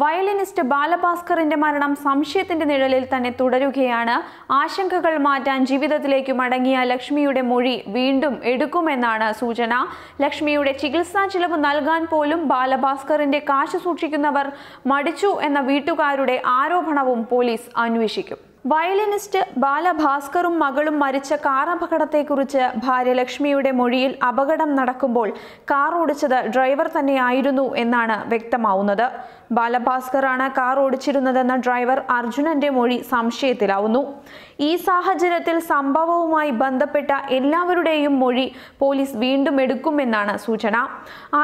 violinist ബാലഭാസ്കറിന്റെ മരണം സംശയത്തിന്റെ നിഴലിൽ തന്നെ തുടരുകയാണ് ആശങ്കകൾ മാറ്റാൻ ജീവിതത്തിലേക്ക് മടങ്ങിയ ലക്ഷ്മിയുടെ മൊഴി വീണ്ടും എടുക്കുമെന്നാണ് സൂചന ലക്ഷ്മിയുടെ ചികിത്സാ ചിലവ് നൽകാൻ പോലും ബാലഭാസ്കറിന്റെ കാശ് സൂക്ഷിക്കുന്നവർ മടിച്ചു എന്ന വീട്ടുകാരുടെ ആരോപണവും പോലീസ് അന്വേഷിക്കും വയലിനിസ്റ്റ് ബാലഭാസ്കറും മകളും മരിച്ച കാർ അപകടത്തെക്കുറിച്ച് ഭാര്യ ലക്ഷ്മിയുടെ മൊഴിയിൽ അപകടം നടക്കുമ്പോൾ കാർ ഓടിച്ചത് ഡ്രൈവർ തന്നെയായിരുന്നു എന്നാണ് വ്യക്തമാവുന്നത് ബാലഭാസ്കറാണ് കാർ ഓടിച്ചിരുന്നതെന്ന ഡ്രൈവർ അർജുനന്റെ മൊഴി സംശയത്തിലാവുന്നു ഈ സാഹചര്യത്തിൽ സംഭവവുമായി ബന്ധപ്പെട്ട എല്ലാവരുടെയും മൊഴി പോലീസ് വീണ്ടും എടുക്കുമെന്നാണ് സൂചന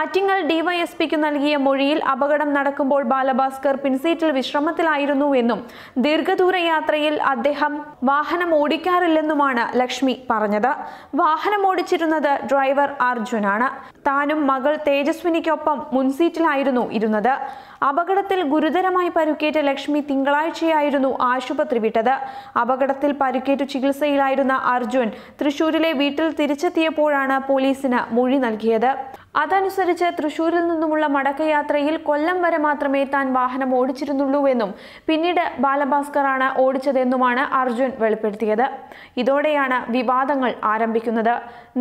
ആറ്റിങ്ങൽ ഡിവൈഎസ്പിക്ക് നൽകിയ മൊഴിയിൽ അപകടം നടക്കുമ്പോൾ ബാലഭാസ്കർ പിൻസീറ്റിൽ വിശ്രമത്തിലായിരുന്നു ദീർഘദൂര ദീർഘദൂരയാത്രയിൽ രാത്രിയിൽ അദ്ദേഹം വാഹനം ഓടിക്കാറില്ലെന്നുമാണ് ലക്ഷ്മി പറഞ്ഞത് വാഹനം ഓടിച്ചിരുന്നത് ഡ്രൈവർ അർജുനാണ് താനും മകൾ തേജസ്വിനിക്കൊപ്പം മുൻസീറ്റിലായിരുന്നു ഇരുന്നത് അപകടത്തിൽ ഗുരുതരമായി പരിക്കേറ്റ ലക്ഷ്മി തിങ്കളാഴ്ചയായിരുന്നു ആശുപത്രി വിട്ടത് അപകടത്തിൽ പരുക്കേറ്റു ചികിത്സയിലായിരുന്ന അർജുൻ തൃശൂരിലെ വീട്ടിൽ തിരിച്ചെത്തിയപ്പോഴാണ് പോലീസിന് മൊഴി നൽകിയത് അതനുസരിച്ച് തൃശൂരിൽ നിന്നുമുള്ള മടക്കയാത്രയിൽ കൊല്ലം വരെ മാത്രമേ താൻ വാഹനം ഓടിച്ചിരുന്നുള്ളൂവെന്നും പിന്നീട് ബാലഭാസ്കറാണ് ഓടിച്ചതെന്നുമാണ് അർജുൻ വെളിപ്പെടുത്തിയത് ഇതോടെയാണ് വിവാദങ്ങൾ ആരംഭിക്കുന്നത്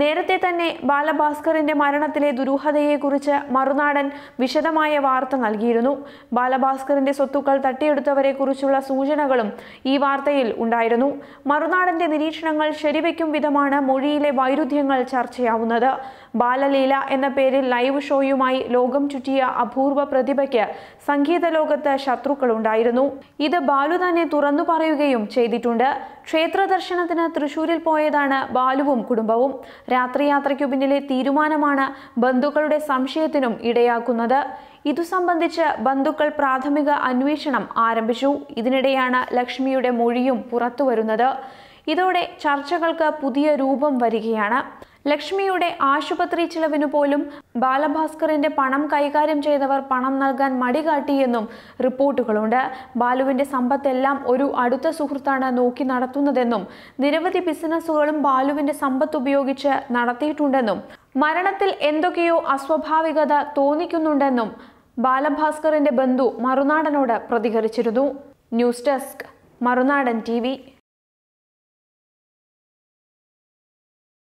നേരത്തെ തന്നെ ബാലഭാസ്കറിന്റെ മരണത്തിലെ ദുരൂഹതയെക്കുറിച്ച് മറുനാടൻ വിശദമായ വാർത്ത നൽകിയിരുന്നു ബാലഭാസ്കറിന്റെ സ്വത്തുക്കൾ തട്ടിയെടുത്തവരെക്കുറിച്ചുള്ള സൂചനകളും ഈ വാർത്തയിൽ ഉണ്ടായിരുന്നു മറുനാടന്റെ നിരീക്ഷണങ്ങൾ ശരിവെക്കും വിധമാണ് മൊഴിയിലെ വൈരുദ്ധ്യങ്ങൾ ചർച്ചയാവുന്നത് ബാലലീല എന്ന പേരിൽ ലൈവ് ഷോയുമായി ലോകം ചുറ്റിയ അപൂർവ പ്രതിഭയ്ക്ക് സംഗീത ലോകത്ത് ശത്രുക്കളുണ്ടായിരുന്നു ഇത് ബാലു തന്നെ തുറന്നു പറയുകയും ചെയ്തിട്ടുണ്ട് ക്ഷേത്ര ദർശനത്തിന് തൃശൂരിൽ പോയതാണ് ബാലുവും കുടുംബവും രാത്രിയാത്രയ്ക്കു പിന്നിലെ തീരുമാനമാണ് ബന്ധുക്കളുടെ സംശയത്തിനും ഇടയാക്കുന്നത് ഇതു സംബന്ധിച്ച് ബന്ധുക്കൾ പ്രാഥമിക അന്വേഷണം ആരംഭിച്ചു ഇതിനിടെയാണ് ലക്ഷ്മിയുടെ മൊഴിയും പുറത്തുവരുന്നത് ഇതോടെ ചർച്ചകൾക്ക് പുതിയ രൂപം വരികയാണ് ലക്ഷ്മിയുടെ ആശുപത്രി ചിലവിനു പോലും ബാലഭാസ്കറിന്റെ പണം കൈകാര്യം ചെയ്തവർ പണം നൽകാൻ മടി കാട്ടിയെന്നും റിപ്പോർട്ടുകളുണ്ട് ബാലുവിന്റെ സമ്പത്തെല്ലാം ഒരു അടുത്ത സുഹൃത്താണ് നോക്കി നടത്തുന്നതെന്നും നിരവധി ബിസിനസ്സുകളും ബാലുവിന്റെ സമ്പത്ത് ഉപയോഗിച്ച് നടത്തിയിട്ടുണ്ടെന്നും മരണത്തിൽ എന്തൊക്കെയോ അസ്വാഭാവികത തോന്നിക്കുന്നുണ്ടെന്നും ബാലഭാസ്കറിന്റെ ബന്ധു മറുനാടനോട് പ്രതികരിച്ചിരുന്നു ന്യൂസ് ഡെസ്ക് മറുനാടൻ ടി